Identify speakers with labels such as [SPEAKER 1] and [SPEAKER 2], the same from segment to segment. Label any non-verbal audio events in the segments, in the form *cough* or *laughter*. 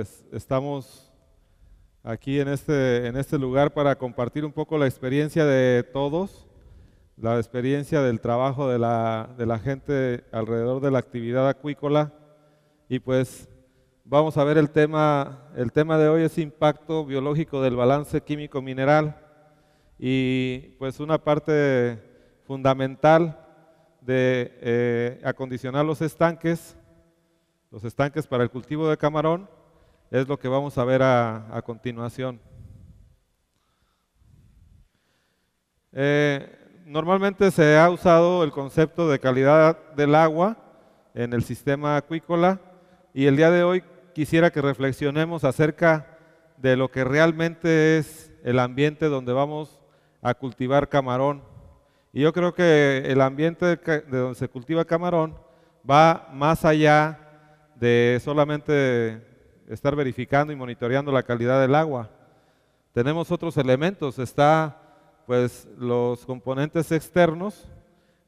[SPEAKER 1] Pues, estamos aquí en este, en este lugar para compartir un poco la experiencia de todos, la experiencia del trabajo de la, gente alrededor de la actividad acuícola. Y pues vamos a ver el tema, el tema de hoy es impacto biológico del balance químico mineral y pues una parte fundamental de eh, acondicionar los estanques, los estanques para el cultivo de camarón es lo que vamos a ver a, continuación. Eh, normalmente se ha usado el concepto de calidad del agua en el sistema acuícola y el día de hoy quisiera que reflexionemos acerca de lo que realmente es el ambiente donde vamos a cultivar camarón. Y yo creo que el ambiente de donde se cultiva camarón va más allá de solamente estar verificando y monitoreando la calidad del agua. Tenemos otros elementos, está pues los componentes externos,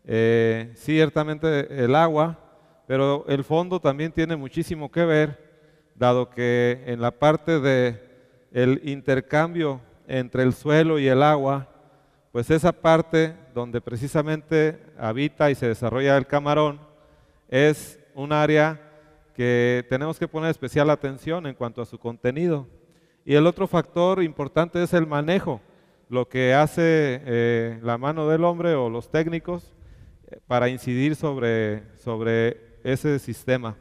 [SPEAKER 1] eh, ciertamente el agua, pero el fondo también tiene muchísimo que ver, dado que en la parte de intercambio entre el suelo y el agua, pues esa parte donde precisamente habita y se desarrolla el camarón es un área que tenemos que poner especial atención en cuanto a su contenido. Y el otro factor importante es el manejo, lo que hace eh, la mano del hombre o los técnicos eh, para incidir sobre, sobre ese sistema.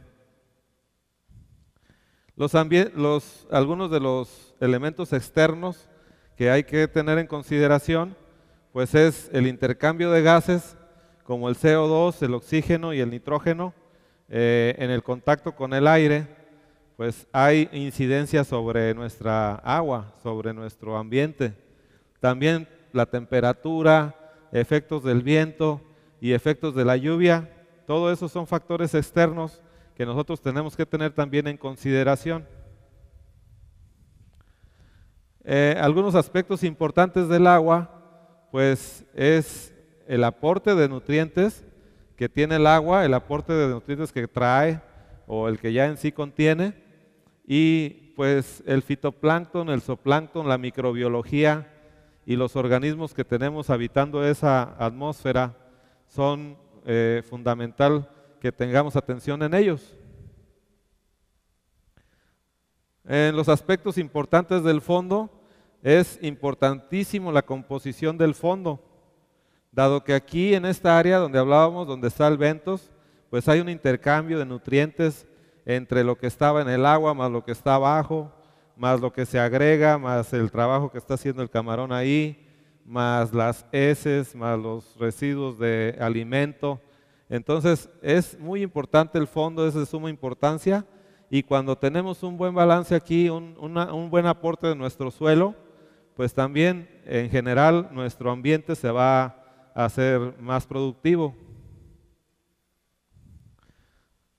[SPEAKER 1] algunos de los elementos externos que hay que tener en consideración, pues es el intercambio de gases como el CO2, el oxígeno y el nitrógeno, eh, en el contacto con el aire, pues hay incidencia sobre nuestra agua, sobre nuestro ambiente. También la temperatura, efectos del viento y efectos de la lluvia, todo esos son factores externos que nosotros tenemos que tener también en consideración. Eh, algunos aspectos importantes del agua, pues es el aporte de nutrientes, que tiene el agua, el aporte de nutrientes que trae o el que ya en sí contiene, y pues el fitoplancton, el zooplancton, la microbiología y los organismos que tenemos habitando esa atmósfera son eh, fundamental que tengamos atención en ellos. En los aspectos importantes del fondo, es importantísimo la composición del fondo dado que aquí en esta área donde hablábamos, donde está el ventos, pues hay un intercambio de nutrientes entre lo que estaba en el agua más lo que está abajo, más lo que se agrega, más el trabajo que está haciendo el camarón ahí, más las heces, más los residuos de alimento. Entonces es muy importante el fondo, es de suma importancia y cuando tenemos un buen balance aquí, un, un buen aporte de nuestro suelo, pues también en general nuestro ambiente se va a ser más productivo.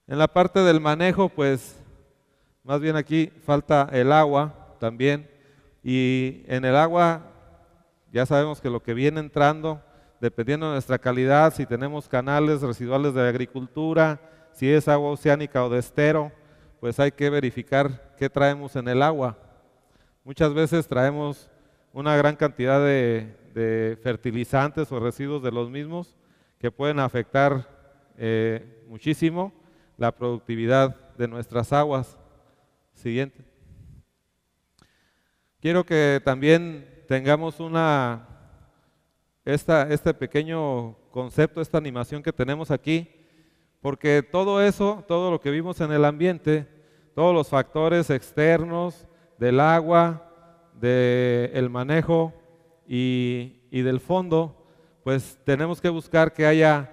[SPEAKER 1] En la parte del manejo, pues más bien aquí falta el agua también. Y en el agua ya sabemos que lo que viene entrando, dependiendo de nuestra calidad, si tenemos canales residuales de agricultura, si es agua oceánica o de estero, pues hay que verificar qué traemos en el agua. Muchas veces traemos una gran cantidad de de fertilizantes o residuos de los mismos que pueden afectar eh, muchísimo la productividad de nuestras aguas. Siguiente. Quiero que también tengamos una, esta, este pequeño concepto, esta animación que tenemos aquí, porque todo eso, todo lo que vimos en el ambiente, todos los factores externos del agua, del manejo y, del fondo, pues tenemos que buscar que haya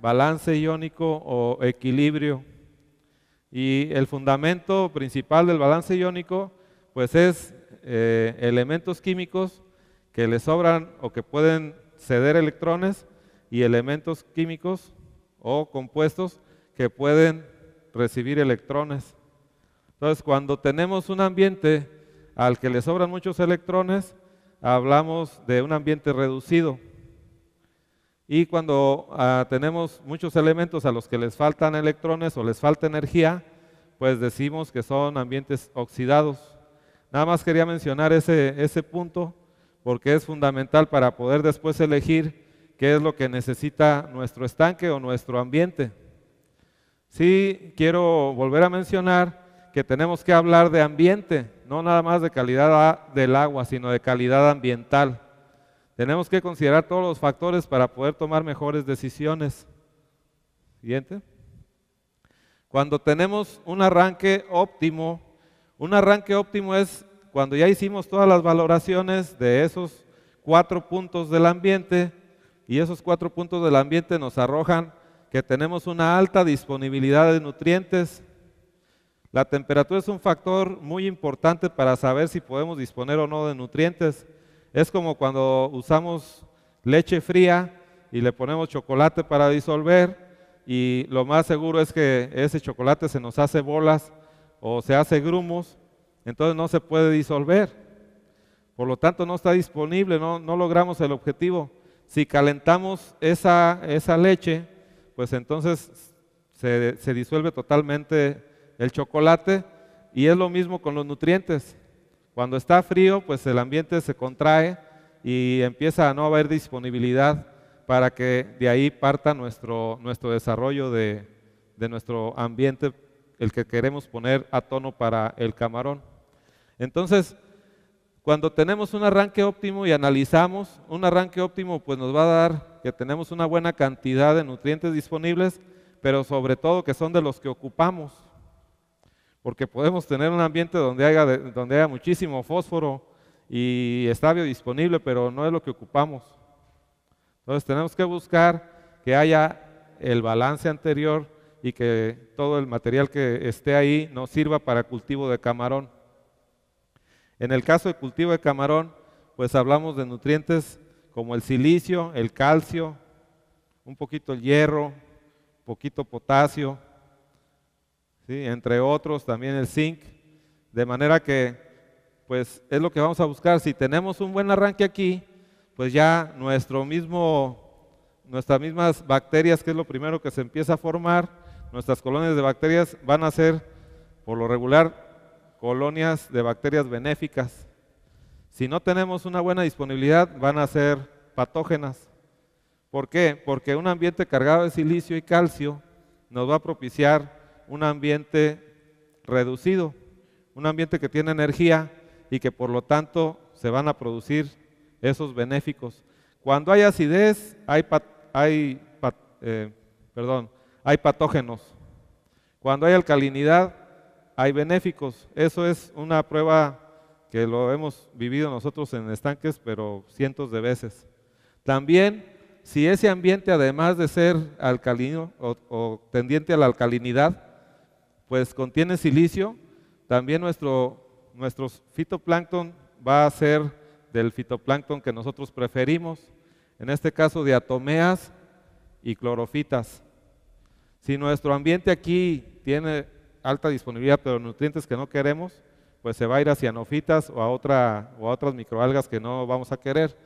[SPEAKER 1] balance iónico o equilibrio. Y el fundamento principal del balance iónico, pues es eh, elementos químicos que le sobran o que pueden ceder electrones y elementos químicos o compuestos que pueden recibir electrones. Entonces, cuando tenemos un ambiente al que le sobran muchos electrones, hablamos de un ambiente reducido. Y cuando ah, tenemos muchos elementos a los que les faltan electrones o les falta energía, pues decimos que son ambientes oxidados. Nada más quería mencionar ese, ese punto porque es fundamental para poder después elegir qué es lo que necesita nuestro estanque o nuestro ambiente. Sí, quiero volver a mencionar que tenemos que hablar de ambiente, no nada más de calidad del agua, sino de calidad ambiental. Tenemos que considerar todos los factores para poder tomar mejores decisiones. Siguiente. Cuando tenemos un arranque óptimo, un arranque óptimo es cuando ya hicimos todas las valoraciones de esos cuatro puntos del ambiente y esos cuatro puntos del ambiente nos arrojan que tenemos una alta disponibilidad de nutrientes, la temperatura es un factor muy importante para saber si podemos disponer o no de nutrientes. Es como cuando usamos leche fría y le ponemos chocolate para disolver y lo más seguro es que ese chocolate se nos hace bolas o se hace grumos, entonces no se puede disolver. Por lo tanto, no está disponible, no, logramos el objetivo. Si calentamos esa, leche, pues entonces se disuelve totalmente el chocolate y es lo mismo con los nutrientes. Cuando está frío, pues el ambiente se contrae y empieza a no haber disponibilidad para que de ahí parta nuestro, nuestro desarrollo de, de nuestro ambiente, el que queremos poner a tono para el camarón. Entonces, cuando tenemos un arranque óptimo y analizamos, un arranque óptimo pues nos va a dar que tenemos una buena cantidad de nutrientes disponibles, pero sobre todo que son de los que ocupamos porque podemos tener un ambiente donde haya, donde haya muchísimo fósforo y está disponible, pero no es lo que ocupamos. Entonces tenemos que buscar que haya el balance anterior y que todo el material que esté ahí nos sirva para cultivo de camarón. En el caso de cultivo de camarón, pues hablamos de nutrientes como el silicio, el calcio, un poquito el hierro, un poquito potasio, entre otros también el zinc. De manera que, pues es lo que vamos a buscar. Si tenemos un buen arranque aquí, pues ya nuestro mismo, nuestras mismas bacterias, que es lo primero que se empieza a formar, nuestras colonias de bacterias van a ser, por lo regular, colonias de bacterias benéficas. Si no tenemos una buena disponibilidad, van a ser patógenas. ¿Por qué? Porque un ambiente cargado de silicio y calcio nos va a propiciar un ambiente reducido, un ambiente que tiene energía y que por lo tanto se van a producir esos benéficos. Cuando hay acidez, hay, hay, eh, perdón, hay patógenos. Cuando hay alcalinidad, hay benéficos. Eso es una prueba que lo hemos vivido nosotros en estanques, pero cientos de veces. También, si ese ambiente, además de ser alcalino o tendiente a la alcalinidad, pues contiene silicio. También nuestro, fitoplancton va a ser del fitoplancton que nosotros preferimos, en este caso de atomeas y clorofitas. Si nuestro ambiente aquí tiene alta disponibilidad pero nutrientes que no queremos, pues se va a ir a cianofitas o a, otra, o a otras microalgas que no vamos a querer.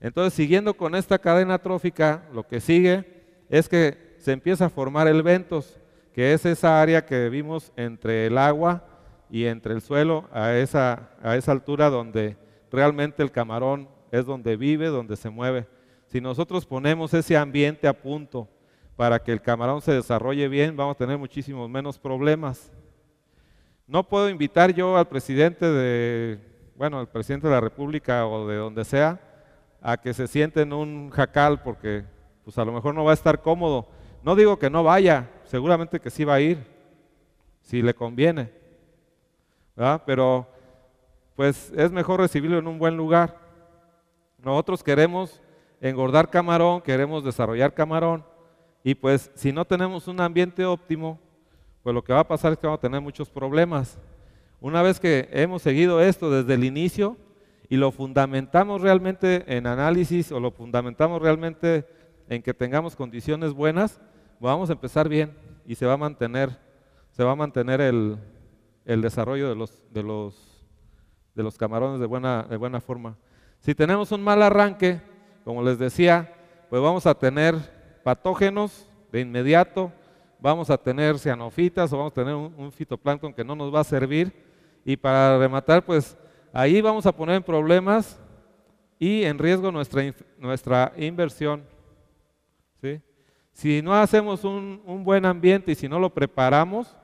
[SPEAKER 1] Entonces, siguiendo con esta cadena trófica, lo que sigue es que se empieza a formar el ventos que es esa área que vimos entre el agua y entre el suelo, a esa, a esa altura donde realmente el camarón es donde vive, donde se mueve. Si nosotros ponemos ese ambiente a punto para que el camarón se desarrolle bien, vamos a tener muchísimos menos problemas. No puedo invitar yo al presidente de, bueno, al presidente de la República o de donde sea, a que se siente en un jacal porque pues a lo mejor no va a estar cómodo, no digo que no vaya, seguramente que sí va a ir, si le conviene. Pero pues es mejor recibirlo en un buen lugar. Nosotros queremos engordar camarón, queremos desarrollar camarón. Y pues si no tenemos un ambiente óptimo, pues lo que va a pasar es que vamos a tener muchos problemas. Una vez que hemos seguido esto desde el inicio y lo fundamentamos realmente en análisis o lo fundamentamos realmente en que tengamos condiciones buenas, vamos a empezar bien y se va a mantener, se va a mantener el, desarrollo de los, camarones de buena, forma. Si tenemos un mal arranque, como les decía, pues vamos a tener patógenos de inmediato, vamos a tener cianofitas o vamos a tener un, fitoplancton que no nos va a servir. Y para rematar, pues ahí vamos a poner en problemas y en riesgo nuestra, nuestra inversión. ¿Sí? Si no hacemos un, buen ambiente y si no lo preparamos,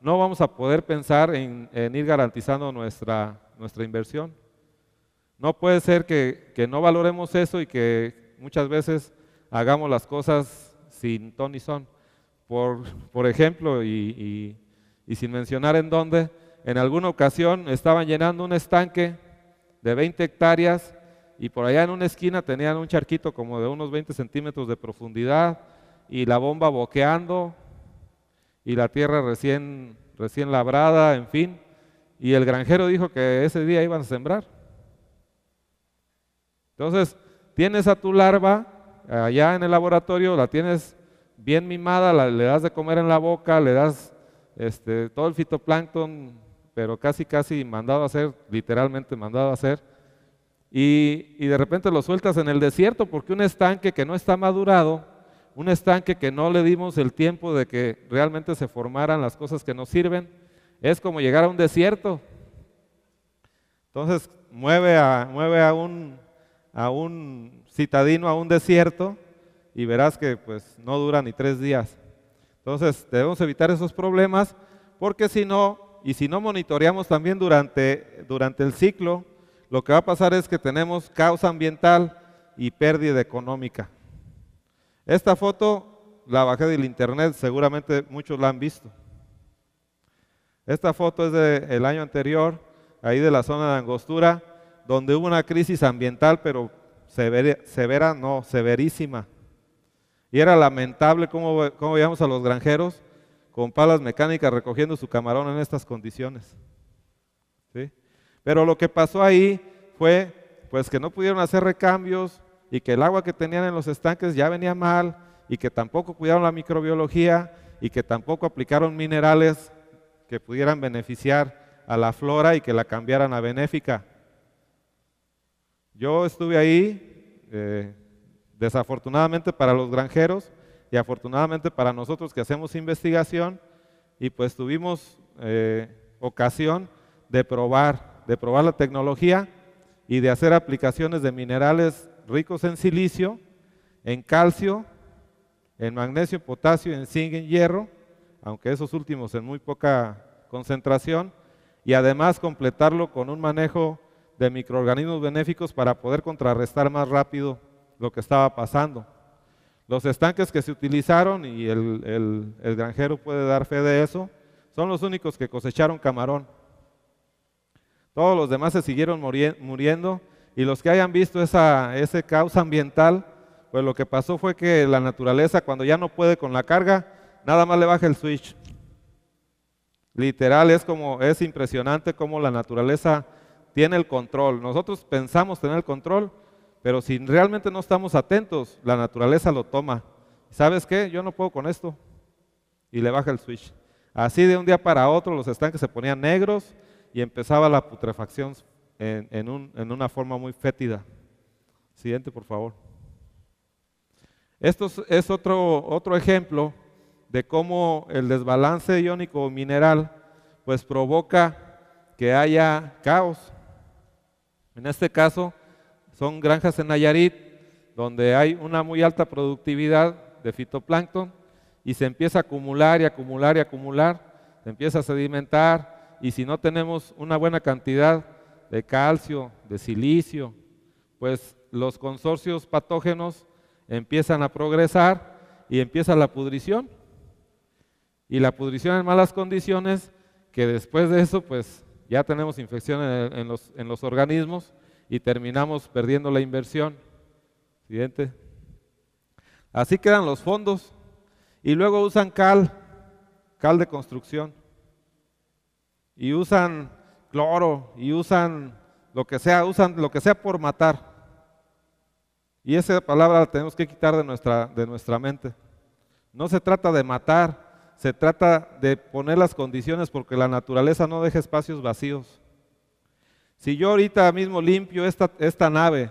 [SPEAKER 1] no vamos a poder pensar en, ir garantizando nuestra, nuestra, inversión. No puede ser que, no valoremos eso y que muchas veces hagamos las cosas sin ton y son. Por, ejemplo, y, y sin mencionar en dónde, en alguna ocasión estaban llenando un estanque de 20 hectáreas y por allá en una esquina tenían un charquito como de unos 20 centímetros de profundidad y la bomba boqueando y la tierra recién, recién labrada, en fin. Y el granjero dijo que ese día iban a sembrar. Entonces, tienes a tu larva allá en el laboratorio, la tienes bien mimada, le das de comer en la boca, le das este, todo el fitoplancton, pero casi, casi mandado a hacer, literalmente mandado a hacer. Y, y de repente lo sueltas en el desierto porque un estanque que no está madurado un estanque que no le dimos el tiempo de que realmente se formaran las cosas que nos sirven, es como llegar a un desierto. Entonces mueve a, mueve a, un, a un citadino a un desierto y verás que pues no dura ni tres días. Entonces debemos evitar esos problemas porque si no, y si no monitoreamos también durante, durante el ciclo, lo que va a pasar es que tenemos causa ambiental y pérdida económica. Esta foto la bajé del internet, seguramente muchos la han visto. Esta foto es del año anterior, ahí de la zona de Angostura, donde hubo una crisis ambiental, pero severa, no, severísima. Y era lamentable cómo, cómo veíamos a los granjeros con palas mecánicas recogiendo su camarón en estas condiciones. ¿Sí? Pero lo que pasó ahí fue pues que no pudieron hacer recambios, y que el agua que tenían en los estanques ya venía mal y que tampoco cuidaron la microbiología y que tampoco aplicaron minerales que pudieran beneficiar a la flora y que la cambiaran a benéfica. Yo estuve ahí, eh, desafortunadamente para los granjeros y afortunadamente para nosotros que hacemos investigación, y pues tuvimos eh, ocasión de probar, de probar la tecnología y de hacer aplicaciones de minerales ricos en silicio, en calcio, en magnesio, potasio, en zinc, en hierro, aunque esos últimos en muy poca concentración, y además completarlo con un manejo de microorganismos benéficos para poder contrarrestar más rápido lo que estaba pasando. Los estanques que se utilizaron, y el, el granjero puede dar fe de eso, son los únicos que cosecharon camarón. Todos los demás se siguieron muriendo y los que hayan visto esa, ese caos ambiental, pues lo que pasó fue que la naturaleza cuando ya no puede con la carga, nada más le baja el switch. Literal, es como, es impresionante cómo la naturaleza tiene el control. Nosotros pensamos tener el control, pero si realmente no estamos atentos, la naturaleza lo toma. ¿Sabes qué? Yo no puedo con esto. Y le baja el switch. Así de un día para otro los estanques se ponían negros y empezaba la putrefacción en, una forma muy fétida. Siguiente, por favor. Esto es otro, otro ejemplo de cómo el desbalance iónico mineral pues provoca que haya caos. En este caso son granjas en Nayarit donde hay una muy alta productividad de fitoplancton y se empieza a acumular y acumular y acumular, se empieza a sedimentar y si no tenemos una buena cantidad de calcio, de silicio, pues los consorcios patógenos empiezan a progresar y empieza la pudrición. Y la pudrición en malas condiciones, que después de eso, pues ya tenemos infección en, los, en los, organismos y terminamos perdiendo la inversión. Siguiente. Así quedan los fondos. Y luego usan cal, cal de construcción. Y usan cloro y usan lo que sea, usan lo que sea por matar. Y esa palabra la tenemos que quitar de nuestra, de nuestra mente. No se trata de matar, se trata de poner las condiciones porque la naturaleza no deja espacios vacíos. Si yo ahorita mismo limpio esta, esta nave,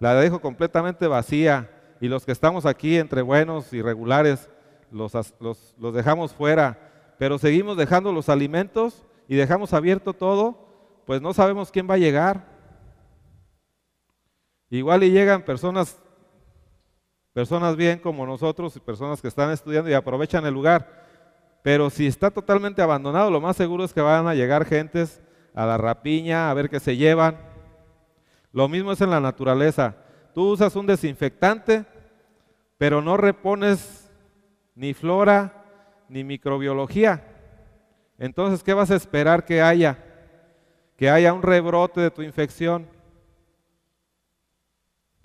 [SPEAKER 1] la dejo completamente vacía y los que estamos aquí entre buenos y regulares los, los, los dejamos fuera, pero seguimos dejando los alimentos, y dejamos abierto todo, pues no sabemos quién va a llegar. Igual y llegan personas, personas bien como nosotros y personas que están estudiando y aprovechan el lugar. Pero si está totalmente abandonado, lo más seguro es que van a llegar gentes a la rapiña, a ver qué se llevan. Lo mismo es en la naturaleza. Tú usas un desinfectante, pero no repones ni flora ni microbiología. Entonces, ¿qué vas a esperar que haya? Que haya un rebrote de tu infección.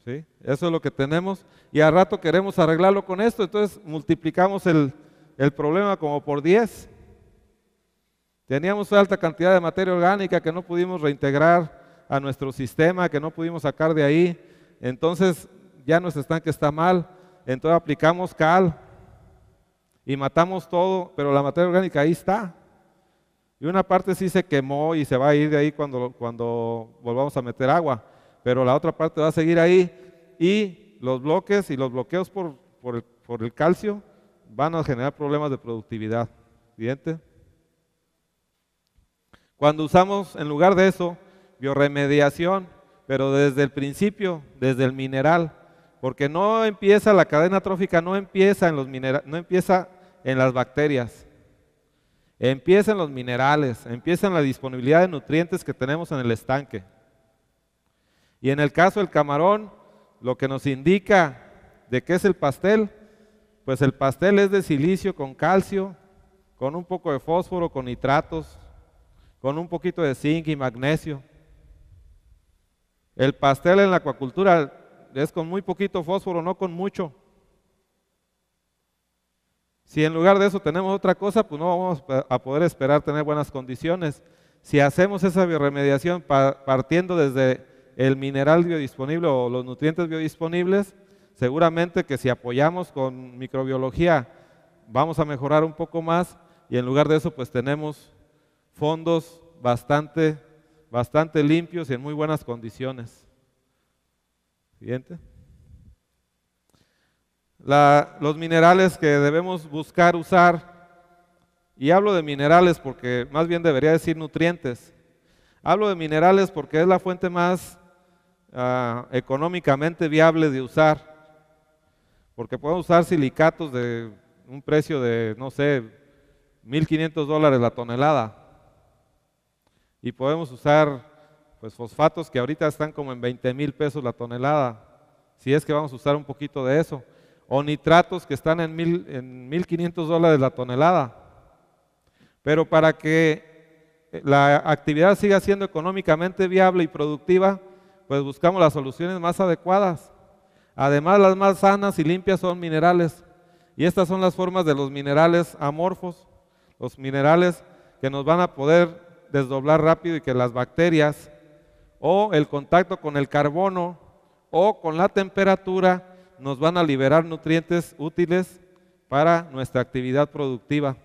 [SPEAKER 1] ¿Sí? Eso es lo que tenemos. Y al rato queremos arreglarlo con esto, entonces multiplicamos el, el problema como por 10. Teníamos alta cantidad de materia orgánica que no pudimos reintegrar a nuestro sistema, que no pudimos sacar de ahí. Entonces ya nuestro estanque está mal. Entonces aplicamos cal y matamos todo, pero la materia orgánica ahí está. Y una parte sí se quemó y se va a ir de ahí cuando, cuando volvamos a meter agua, pero la otra parte va a seguir ahí y los bloques y los bloqueos por, por, el, calcio van a generar problemas de productividad. Cuando usamos en lugar de eso bioremediación, pero desde el principio, desde el mineral, porque no empieza la cadena trófica, no empieza en los no empieza en las bacterias. Empiezan los minerales, empiezan la disponibilidad de nutrientes que tenemos en el estanque. Y en el caso del camarón, lo que nos indica de qué es el pastel, pues el pastel es de silicio con calcio, con un poco de fósforo, con nitratos, con un poquito de zinc y magnesio. El pastel en la acuacultura es con muy poquito fósforo, no con mucho. Si en lugar de eso tenemos otra cosa, pues no vamos a poder esperar tener buenas condiciones. Si hacemos esa bioremediación partiendo desde el mineral biodisponible o los nutrientes biodisponibles, seguramente que si apoyamos con microbiología vamos a mejorar un poco más y en lugar de eso pues tenemos fondos bastante, bastante limpios y en muy buenas condiciones. Siguiente los minerales que debemos buscar usar, y hablo de minerales porque más bien debería decir nutrientes, hablo de minerales porque es la fuente más ah, económicamente viable de usar, porque podemos usar silicatos de un precio de, no sé, 1.500 dólares la tonelada, y podemos usar pues fosfatos que ahorita están como en 20 mil pesos la tonelada, si es que vamos a usar un poquito de eso o nitratos que están en, en 1.500 dólares la tonelada. Pero para que eh, la actividad siga siendo económicamente viable y productiva, pues buscamos las soluciones más adecuadas. Además, las más sanas y limpias son minerales. Y estas son las formas de los minerales amorfos, los minerales que nos van a poder desdoblar rápido y que las bacterias o el contacto con el carbono o con la temperatura nos van a liberar nutrientes útiles para nuestra actividad productiva.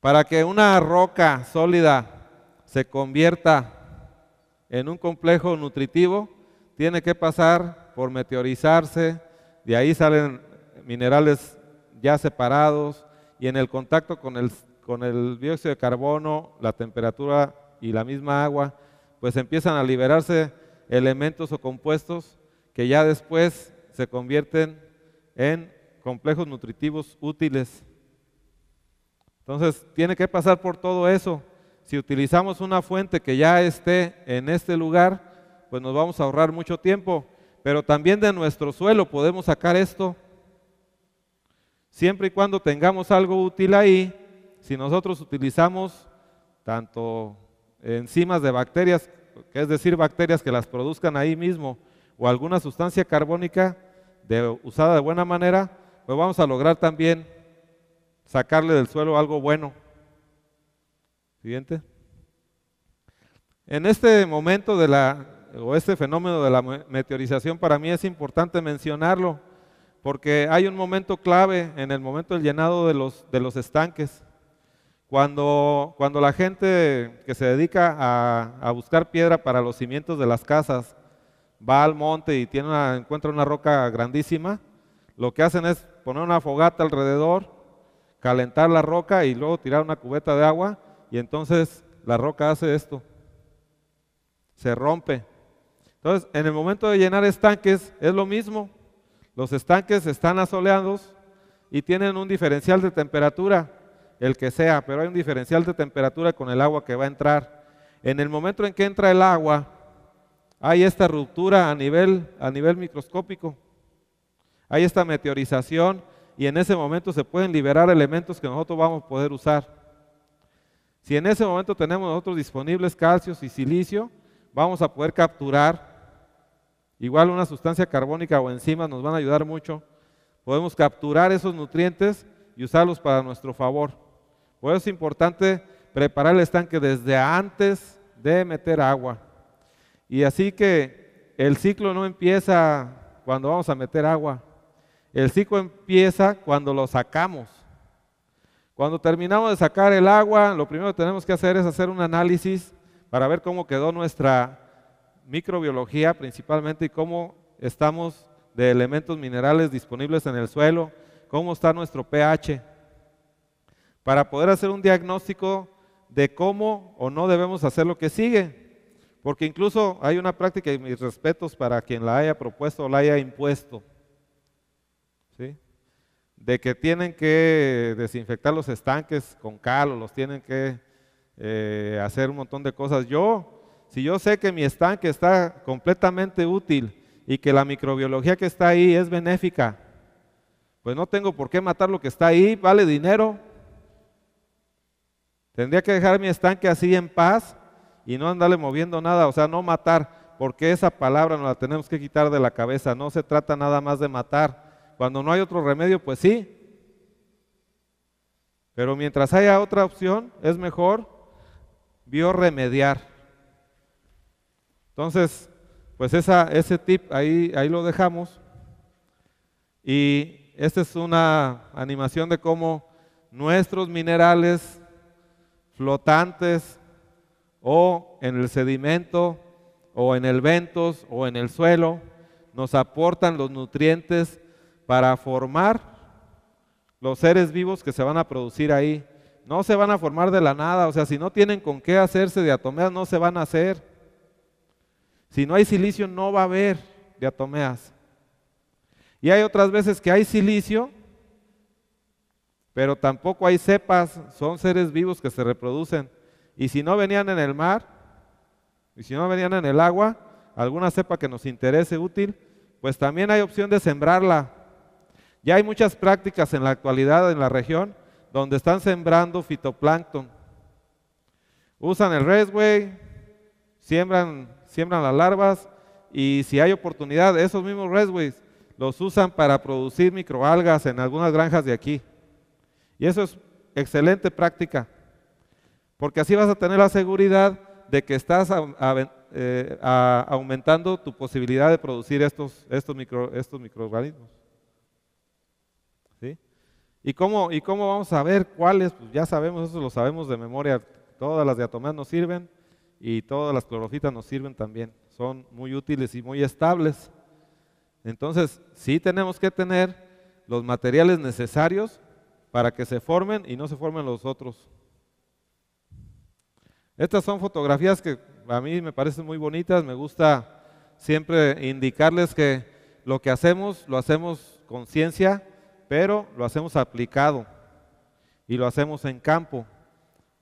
[SPEAKER 1] Para que una roca sólida se convierta en un complejo nutritivo, tiene que pasar por meteorizarse, de ahí salen minerales ya separados y en el contacto con el, dióxido de carbono, la temperatura y la misma agua, pues empiezan a liberarse elementos o compuestos que ya después se convierten en complejos nutritivos útiles. Entonces, tiene que pasar por todo eso. Si utilizamos una fuente que ya esté en este lugar, pues nos vamos a ahorrar mucho tiempo. Pero también de nuestro suelo podemos sacar esto. Siempre y cuando tengamos algo útil ahí, si nosotros utilizamos tanto enzimas de bacterias, que es decir, bacterias que las produzcan ahí mismo, o alguna sustancia carbónica usada de buena manera, pues vamos a lograr también sacarle del suelo algo bueno. Siguiente. En este momento de la, o este fenómeno de la meteorización, para mí es importante mencionarlo, porque hay un momento clave en el momento del llenado de los, de los estanques. Cuando, cuando la gente que se dedica a, a buscar piedra para los cimientos de las casas, va al monte y tiene encuentra una roca grandísima, lo que hacen es poner una fogata alrededor, calentar la roca y luego tirar una cubeta de agua y entonces la roca hace esto, se rompe. Entonces, en el momento de llenar estanques es lo mismo. Los estanques están asoleados y tienen un diferencial de temperatura, el que sea, pero hay un diferencial de temperatura con el agua que va a entrar. En el momento en que entra el agua, hay esta ruptura a nivel, microscópico. Hay esta meteorización y en ese momento se pueden liberar elementos que nosotros vamos a poder usar. Si en ese momento tenemos nosotros disponibles calcio y silicio, vamos a poder capturar. Igual una sustancia carbónica o enzimas nos van a ayudar mucho. Podemos capturar esos nutrientes y usarlos para nuestro favor. Por eso es importante preparar el estanque desde antes de meter agua. Y así que el ciclo no empieza cuando vamos a meter agua. El ciclo empieza cuando lo sacamos. Cuando terminamos de sacar el agua, lo primero que tenemos que hacer es hacer un análisis para ver cómo quedó nuestra microbiología principalmente y cómo estamos de elementos minerales disponibles en el suelo, cómo está nuestro pH, para poder hacer un diagnóstico de cómo o no debemos hacer lo que sigue. Porque incluso hay una práctica, y mis respetos para quien la haya propuesto o la haya impuesto, de que tienen que desinfectar los estanques con cal o los tienen que eh, hacer un montón de cosas. Yo, si yo sé que mi estanque está completamente útil y que la microbiología que está ahí es benéfica, pues no tengo por qué matar lo que está ahí, vale dinero. Tendría que dejar mi estanque así en paz y no andarle moviendo nada, o sea, no matar, porque esa palabra nos la tenemos que quitar de la cabeza, no se trata nada más de matar. Cuando no hay otro remedio, pues sí. Pero mientras haya otra opción, es mejor bioremediar. Entonces, pues esa, ese tip ahí, ahí lo dejamos. Y esta es una animación de cómo nuestros minerales flotantes o en el sedimento o en el ventos o en el suelo, nos aportan los nutrientes para formar los seres vivos que se van a producir ahí. No se van a formar de la nada, o sea, si no tienen con qué hacerse diatomeas, no se van a hacer. Si no hay silicio, no va a haber diatomeas. Y hay otras veces que hay silicio, pero tampoco hay cepas, son seres vivos que se reproducen. Y si no venían en el mar, y si no venían en el agua, alguna cepa que nos interese útil, pues también hay opción de sembrarla. Ya hay muchas prácticas en la actualidad en la región donde están sembrando fitoplancton. Usan el resway, siembran, siembran las larvas y si hay oportunidad, esos mismos resways, los usan para producir microalgas en algunas granjas de aquí. Y eso es excelente práctica. Porque así vas a tener la seguridad de que estás eh, aumentando tu posibilidad de producir estos, microorganismos. ¿Y, cómo, vamos a ver cuáles? Pues ya sabemos, eso lo sabemos de memoria. Todas las diatomeas nos sirven y todas las clorofitas nos sirven también. Son muy útiles y muy estables. Entonces, sí tenemos que tener los materiales necesarios para que se formen y no se formen los otros. Estas son fotografías que a mí me parecen muy bonitas, me gusta siempre indicarles que lo que hacemos lo hacemos con ciencia, pero lo hacemos aplicado y lo hacemos en campo.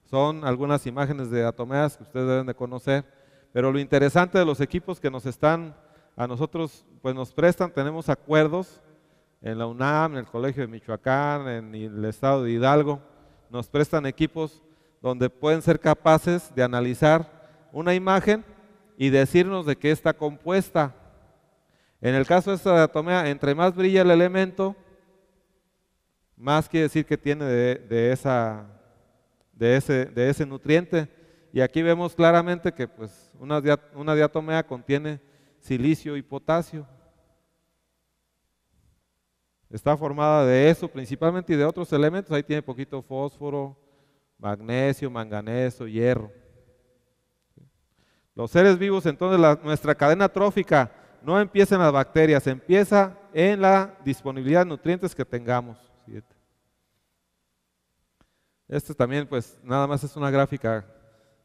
[SPEAKER 1] Son algunas imágenes de Atomeas que ustedes deben de conocer, pero lo interesante de los equipos que nos están a nosotros pues nos prestan, tenemos acuerdos en la UNAM, en el Colegio de Michoacán, en el estado de Hidalgo, nos prestan equipos donde pueden ser capaces de analizar una imagen y decirnos de qué está compuesta. En el caso de esta diatomea, entre más brilla el elemento, más quiere decir que tiene de, ese, nutriente. Y aquí vemos claramente que pues, una, una diatomea contiene silicio y potasio. Está formada de eso principalmente y de otros elementos. Ahí tiene poquito fósforo, magnesio, manganeso, hierro. Los seres vivos, entonces, nuestra cadena trófica no empieza en las bacterias, empieza en la disponibilidad de nutrientes que tengamos. Este también, pues, nada más es una gráfica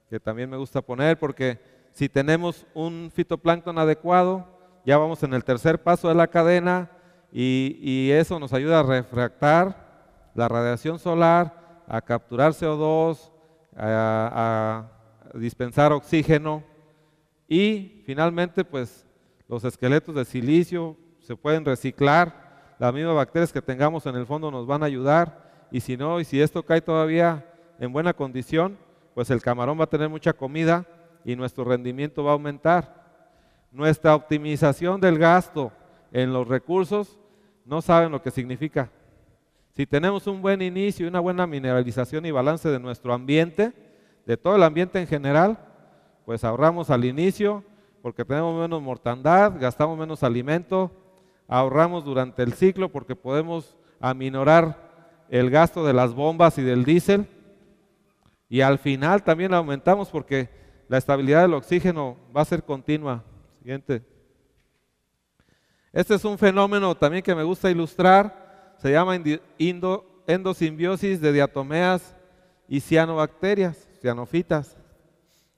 [SPEAKER 1] que también me gusta poner porque si tenemos un fitoplancton adecuado, ya vamos en el tercer paso de la cadena y eso nos ayuda a refractar la radiación solar, a capturar CO2, a, dispensar oxígeno y finalmente pues los esqueletos de silicio se pueden reciclar, las mismas bacterias que tengamos en el fondo nos van a ayudar y si no, y si esto cae todavía en buena condición, pues el camarón va a tener mucha comida y nuestro rendimiento va a aumentar. Nuestra optimización del gasto en los recursos no saben lo que significa. Si tenemos un buen inicio y una buena mineralización y balance de nuestro ambiente, de todo el ambiente en general, pues ahorramos al inicio porque tenemos menos mortandad, gastamos menos alimento, ahorramos durante el ciclo porque podemos aminorar el gasto de las bombas y del diésel y al final también aumentamos porque la estabilidad del oxígeno va a ser continua. Este es un fenómeno también que me gusta ilustrar se llama endosimbiosis de diatomeas y cianobacterias, cianofitas.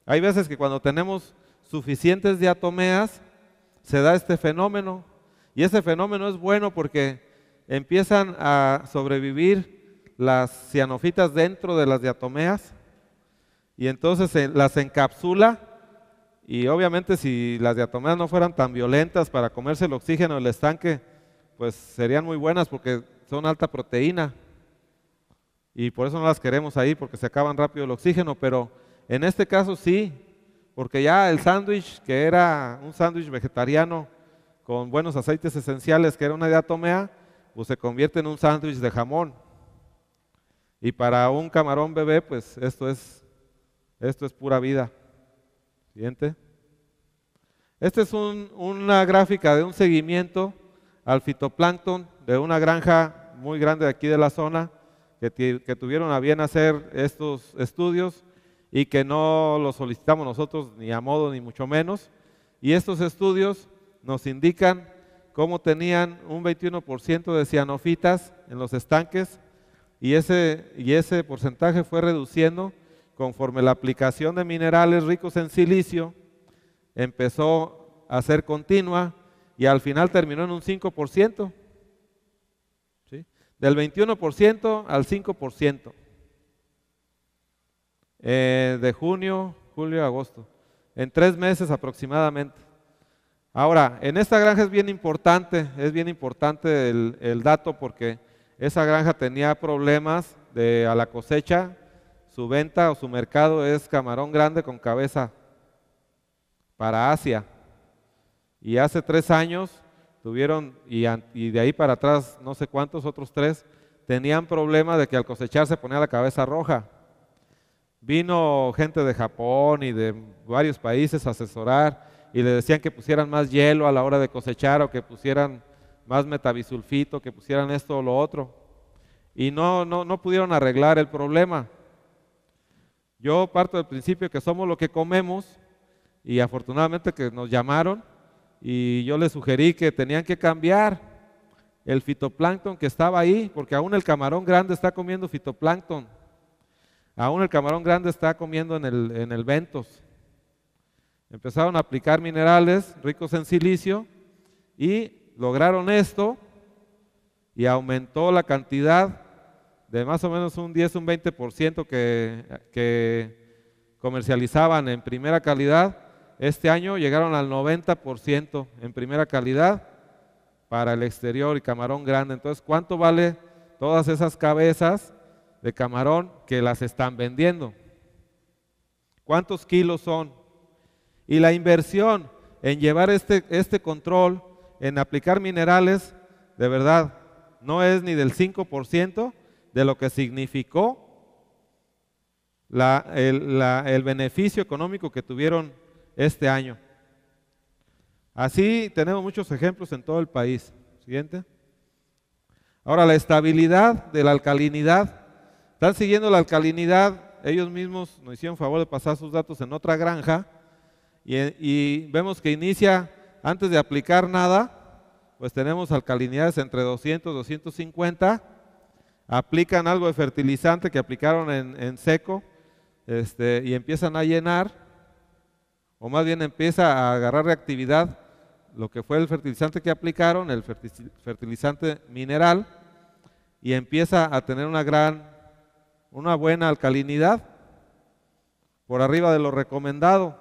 [SPEAKER 1] Hay veces que cuando tenemos suficientes diatomeas, se da este fenómeno. Y ese fenómeno es bueno porque empiezan a sobrevivir las cianofitas dentro de las diatomeas y entonces las encapsula y obviamente si las diatomeas no fueran tan violentas para comerse el oxígeno del estanque, pues serían muy buenas porque son alta proteína y por eso no las queremos ahí porque se acaban rápido el oxígeno, pero en este caso sí, porque ya el sándwich, que era un sándwich vegetariano con buenos aceites esenciales, que era una diatomea, pues se convierte en un sándwich de jamón. Y para un camarón bebé, pues esto es, esto es pura vida. Siguiente. Esta es una gráfica de un seguimiento al fitoplancton de una granja muy grande de aquí de la zona que, tuvieron a bien hacer estos estudios y que no los solicitamos nosotros ni a modo ni mucho menos. Y estos estudios nos indican cómo tenían un 21% de cianofitas en los estanques y ese, y ese porcentaje fue reduciendo conforme la aplicación de minerales ricos en silicio empezó a ser continua y al final terminó en un 5% del 21% al 5%. Eh, de junio, julio, agosto, en tres meses aproximadamente. Ahora, en esta granja es bien importante, es bien importante el, dato porque esa granja tenía problemas de, a la cosecha, su venta o su mercado es camarón grande con cabeza para Asia. Y hace tres años tuvieron, y, de ahí para atrás, no sé cuántos otros tres, tenían problema de que al cosechar se ponía la cabeza roja. Vino gente de Japón y de varios países a asesorar y le decían que pusieran más hielo a la hora de cosechar o que pusieran más metabisulfito, que pusieran esto o lo otro. Y no, no, no pudieron arreglar el problema. Yo parto del principio que somos lo que comemos y afortunadamente que nos llamaron y yo les sugerí que tenían que cambiar el fitoplancton que estaba ahí, porque aún el camarón grande está comiendo fitoplancton. Aún el camarón grande está comiendo en el, ventos. Empezaron a aplicar minerales ricos en silicio y lograron esto y aumentó la cantidad de más o menos un 10, un 20% que, que comercializaban en primera calidad este año llegaron al 90% en primera calidad para el exterior y camarón grande. Entonces, ¿cuánto vale todas esas cabezas de camarón que las están vendiendo? ¿Cuántos kilos son? Y la inversión en llevar este, este control, en aplicar minerales, de verdad, no es ni del 5% de lo que significó el beneficio económico que tuvieron este año. Así tenemos muchos ejemplos en todo el país. Siguiente. Ahora, la estabilidad de la alcalinidad. Están siguiendo la alcalinidad. Ellos mismos nos hicieron favor de pasar sus datos en otra granja. Y, vemos que inicia antes de aplicar nada, pues tenemos alcalinidades entre 200 y 250. Aplican algo de fertilizante que aplicaron en, seco este, y empiezan a llenar o más bien empieza a agarrar reactividad lo que fue el fertilizante que aplicaron, el fertilizante mineral, y empieza a tener una gran, una buena alcalinidad por arriba de lo recomendado.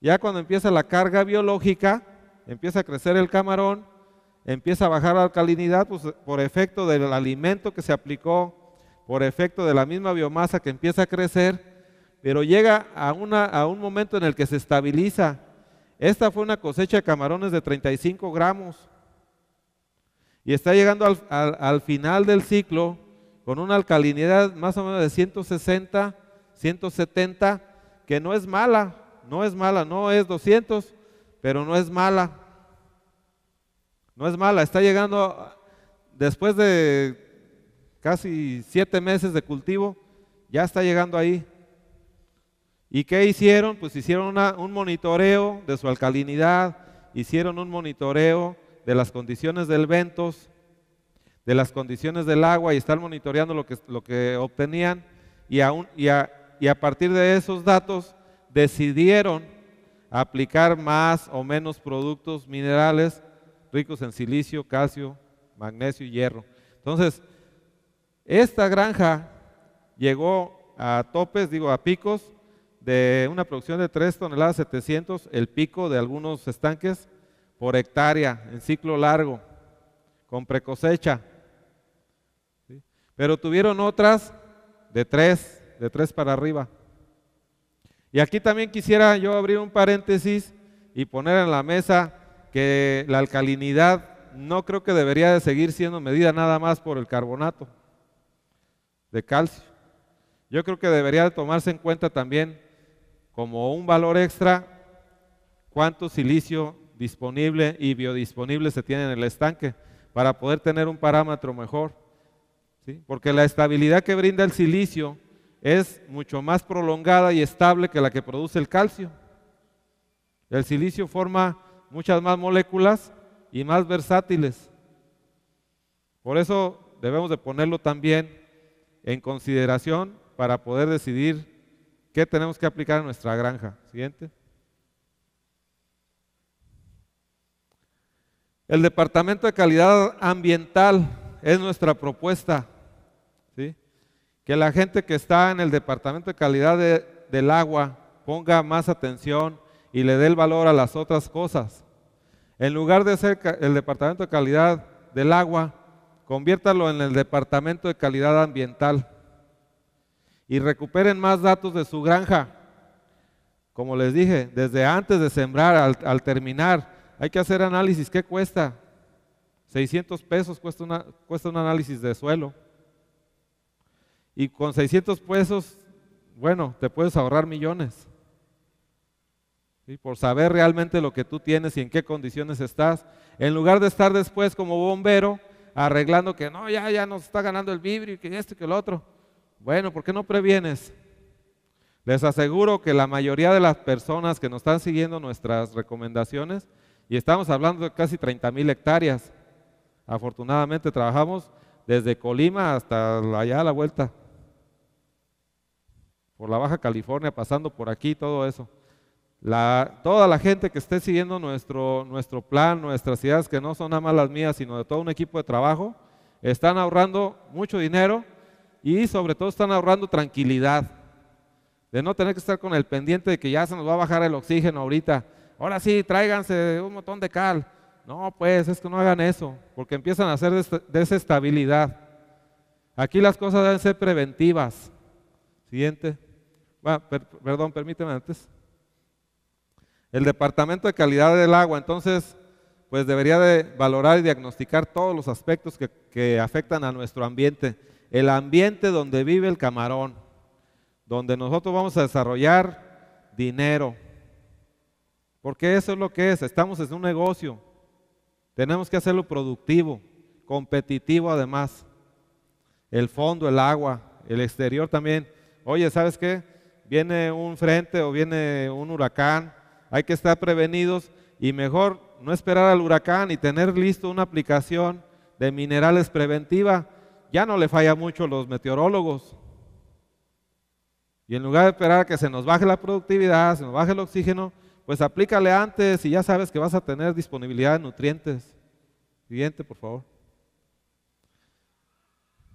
[SPEAKER 1] Ya cuando empieza la carga biológica, empieza a crecer el camarón, empieza a bajar la alcalinidad pues, por efecto del alimento que se aplicó, por efecto de la misma biomasa que empieza a crecer, pero llega a, una, a un momento en el que se estabiliza. Esta fue una cosecha de camarones de 35 gramos y está llegando al, final del ciclo con una alcalinidad más o menos de 160, 170, que no es mala, no es mala, no es 200, pero no es mala. No es mala, está llegando después de casi siete meses de cultivo, ya está llegando ahí. ¿Y qué hicieron? Pues hicieron un monitoreo de su alcalinidad, hicieron un monitoreo de las condiciones del ventos, de las condiciones del agua y están monitoreando lo que, lo que obtenían a, y a partir de esos datos decidieron aplicar más o menos productos minerales ricos en silicio, calcio, magnesio y hierro. Entonces, esta granja llegó a topes, digo, a picos, de una producción de 3 toneladas 700, el pico de algunos estanques por hectárea en ciclo largo, con precosecha. Pero tuvieron otras de 3, de 3 para arriba. Y aquí también quisiera yo abrir un paréntesis y poner en la mesa que la alcalinidad no creo que debería de seguir siendo medida nada más por el carbonato de calcio. Yo creo que debería de tomarse en cuenta también como un valor extra, cuánto silicio disponible y biodisponible se tiene en el estanque para poder tener un parámetro mejor. Porque la estabilidad que brinda el silicio es mucho más prolongada y estable que la que produce el calcio. El silicio forma muchas más moléculas y más versátiles. Por eso debemos de ponerlo también en consideración para poder decidir ¿Qué tenemos que aplicar en nuestra granja? Siguiente. El Departamento de Calidad Ambiental es nuestra propuesta. ¿sí? Que la gente que está en el Departamento de Calidad del Agua ponga más atención y le dé el valor a las otras cosas. En lugar de ser el Departamento de Calidad del Agua, conviértalo en el Departamento de Calidad Ambiental y recuperen más datos de su granja. Como les dije, desde antes de sembrar, al, terminar, hay que hacer análisis. ¿Qué cuesta? 600 pesos cuesta, cuesta un análisis de suelo. Y con 600 pesos, bueno, te puedes ahorrar millones. Y Por saber realmente lo que tú tienes y en qué condiciones estás. En lugar de estar después como bombero arreglando que no, ya, ya nos está ganando el vibrio y que esto y que el otro. Bueno, ¿por qué no previenes? Les aseguro que la mayoría de las personas que nos están siguiendo nuestras recomendaciones, y estamos hablando de casi 30 mil hectáreas, afortunadamente trabajamos desde Colima hasta allá a la vuelta, por la Baja California, pasando por aquí, todo eso. La, toda la gente que esté siguiendo nuestro, nuestro plan, nuestras ciudades que no son nada más las mías, sino de todo un equipo de trabajo, están ahorrando mucho dinero y sobre todo están ahorrando tranquilidad de no tener que estar con el pendiente de que ya se nos va a bajar el oxígeno ahorita. Ahora sí, tráiganse un montón de cal. No, pues es que no hagan eso, porque empiezan a hacer desestabilidad. Aquí las cosas deben ser preventivas. Siguiente. perdón, permíteme antes. El Departamento de Calidad del Agua, entonces, pues debería de valorar y diagnosticar todos los aspectos que afectan a nuestro ambiente el ambiente donde vive el camarón, donde nosotros vamos a desarrollar dinero. Porque eso es lo que es, estamos en un negocio, tenemos que hacerlo productivo, competitivo además. El fondo, el agua, el exterior también. Oye, ¿sabes qué? Viene un frente o viene un huracán, hay que estar prevenidos y mejor no esperar al huracán y tener listo una aplicación de minerales preventiva ya no le falla mucho los meteorólogos. Y en lugar de esperar a que se nos baje la productividad, se nos baje el oxígeno, pues aplícale antes y ya sabes que vas a tener disponibilidad de nutrientes. Siguiente, por favor.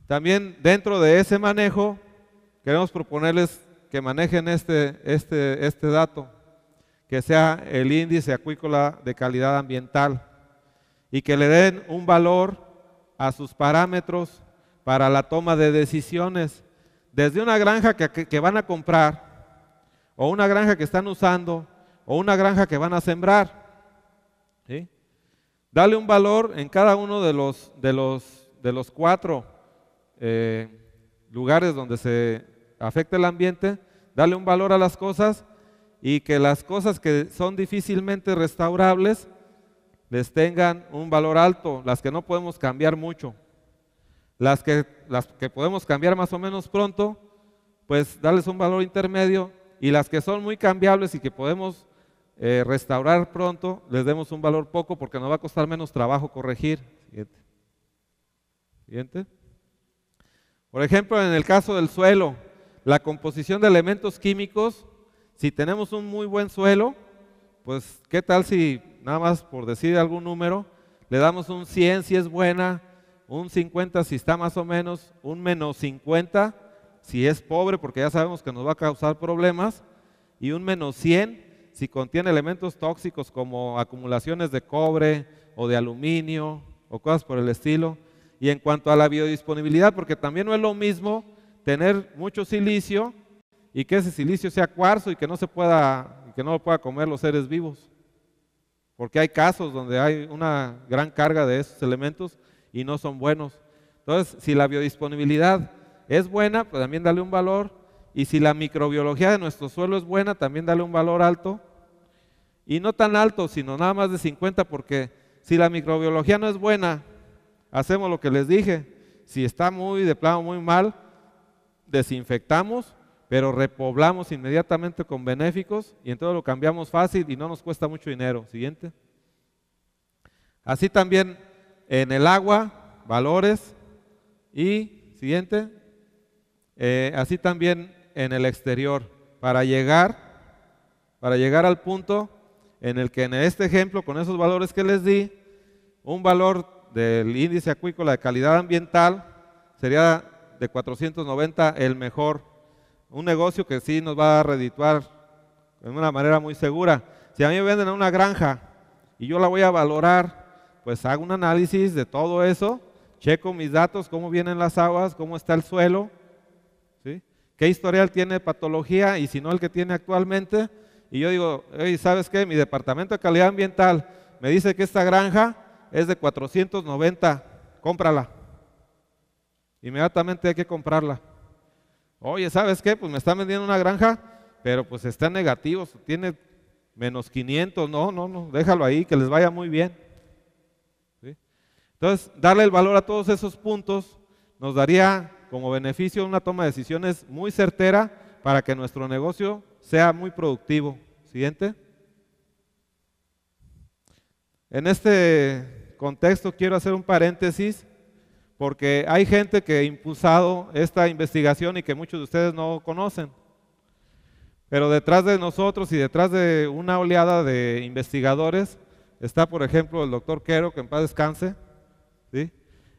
[SPEAKER 1] También dentro de ese manejo, queremos proponerles que manejen este, este, este dato, que sea el índice acuícola de calidad ambiental y que le den un valor a sus parámetros para la toma de decisiones. Desde una granja que, van a comprar, o una granja que están usando, o una granja que van a sembrar. Dale un valor en cada uno de los, de los, de los cuatro eh, lugares donde se afecta el ambiente, dale un valor a las cosas y que las cosas que son difícilmente restaurables les tengan un valor alto, las que no podemos cambiar mucho. Las que, las que podemos cambiar más o menos pronto, pues darles un valor intermedio y las que son muy cambiables y que podemos eh, restaurar pronto, les demos un valor poco porque nos va a costar menos trabajo corregir. Siguiente. Por ejemplo, en el caso del suelo, la composición de elementos químicos, si tenemos un muy buen suelo, pues qué tal si nada más por decir algún número, le damos un 100 si es buena, un 50 si está más o menos, un menos 50 si es pobre, porque ya sabemos que nos va a causar problemas, y un menos 100 si contiene elementos tóxicos como acumulaciones de cobre o de aluminio o cosas por el estilo. Y en cuanto a la biodisponibilidad, porque también no es lo mismo tener mucho silicio y que ese silicio sea cuarzo y que no se pueda, que no lo pueda comer los seres vivos. Porque hay casos donde hay una gran carga de esos elementos y no son buenos. Entonces, si la biodisponibilidad es buena, pues también dale un valor. Y si la microbiología de nuestro suelo es buena, también dale un valor alto. Y no tan alto, sino nada más de 50, porque si la microbiología no es buena, hacemos lo que les dije. Si está muy de plano, muy mal, desinfectamos, pero repoblamos inmediatamente con benéficos y entonces lo cambiamos fácil y no nos cuesta mucho dinero. Siguiente. Así también en el agua, valores, y siguiente, eh, así también en el exterior, para llegar, para llegar al punto en el que en este ejemplo, con esos valores que les di, un valor del índice acuícola de calidad ambiental sería de 490 el mejor, un negocio que sí nos va a redituar de una manera muy segura. Si a mí me venden una granja y yo la voy a valorar pues hago un análisis de todo eso, checo mis datos, cómo vienen las aguas, cómo está el suelo, ¿sí? qué historial tiene patología y si no el que tiene actualmente. Y yo digo, oye, ¿sabes qué? Mi departamento de calidad ambiental me dice que esta granja es de 490, cómprala. Inmediatamente hay que comprarla. Oye, ¿sabes qué? Pues me están vendiendo una granja, pero pues está negativo, tiene menos 500, no, no, no, déjalo ahí, que les vaya muy bien. Entonces, darle el valor a todos esos puntos nos daría como beneficio una toma de decisiones muy certera para que nuestro negocio sea muy productivo. Siguiente. En este contexto quiero hacer un paréntesis porque hay gente que ha impulsado esta investigación y que muchos de ustedes no conocen. Pero detrás de nosotros y detrás de una oleada de investigadores está, por ejemplo, el doctor Quero, que en paz descanse,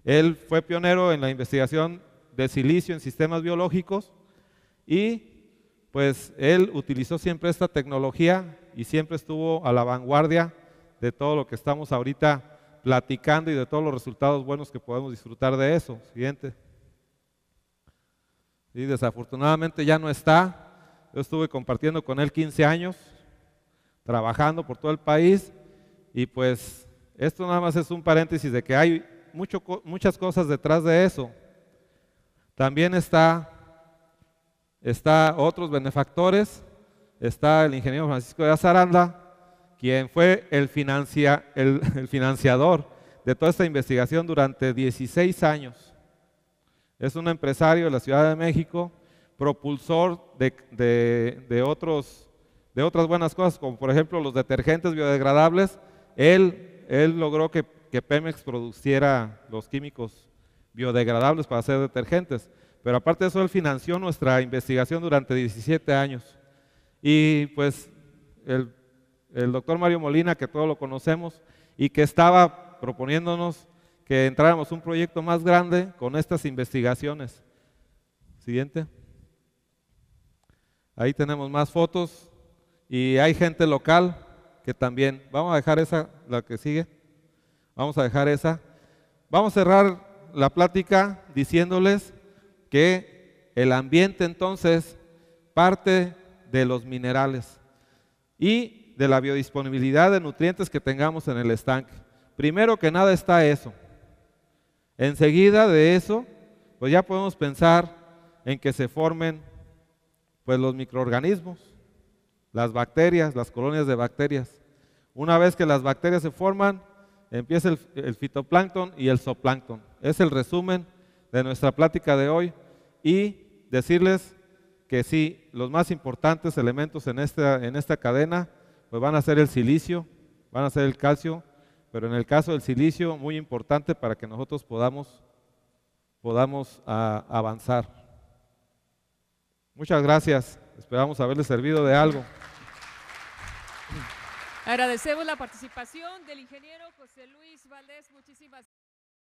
[SPEAKER 1] él fue pionero en la investigación de silicio en sistemas biológicos y pues él utilizó siempre esta tecnología y siempre estuvo a la vanguardia de todo lo que estamos ahorita platicando y de todos los resultados buenos que podemos disfrutar de eso. Siguiente. Y desafortunadamente ya no está. Yo estuve compartiendo con él 15 años, trabajando por todo el país y pues esto nada más es un paréntesis de que hay muchas cosas detrás de eso. También está, está otros benefactores, está el ingeniero Francisco de Azaranda, quien fue el, financia, el, *laughs* financiador de toda esta investigación durante 16 años. Es un empresario de la Ciudad de México, propulsor de, otros, de otras buenas cosas, como por ejemplo los detergentes biodegradables. Él, él logró que que Pemex produciera los químicos biodegradables para hacer detergentes. Pero aparte de eso, él financió nuestra investigación durante 17 años. Y pues el, doctor Mario Molina, que todos lo conocemos, y que estaba proponiéndonos que entráramos un proyecto más grande con estas investigaciones. Siguiente. Ahí tenemos más fotos y hay gente local que también. Vamos a dejar esa, la que sigue. Vamos a dejar esa. Vamos a cerrar la plática diciéndoles que el ambiente entonces parte de los minerales y de la biodisponibilidad de nutrientes que tengamos en el estanque. Primero que nada está eso. Enseguida de eso, pues ya podemos pensar en que se formen pues los microorganismos, las bacterias, las colonias de bacterias. Una vez que las bacterias se forman, empieza el, fitoplancton y el zooplancton. Es el resumen de nuestra plática de hoy y decirles que sí, los más importantes elementos en esta, en esta cadena pues van a ser el silicio, van a ser el calcio, pero en el caso del silicio muy importante para que nosotros podamos, podamos ah, avanzar. Muchas gracias, esperamos haberles servido de algo. Agradecemos la participación del ingeniero José Luis Valdés. Muchísimas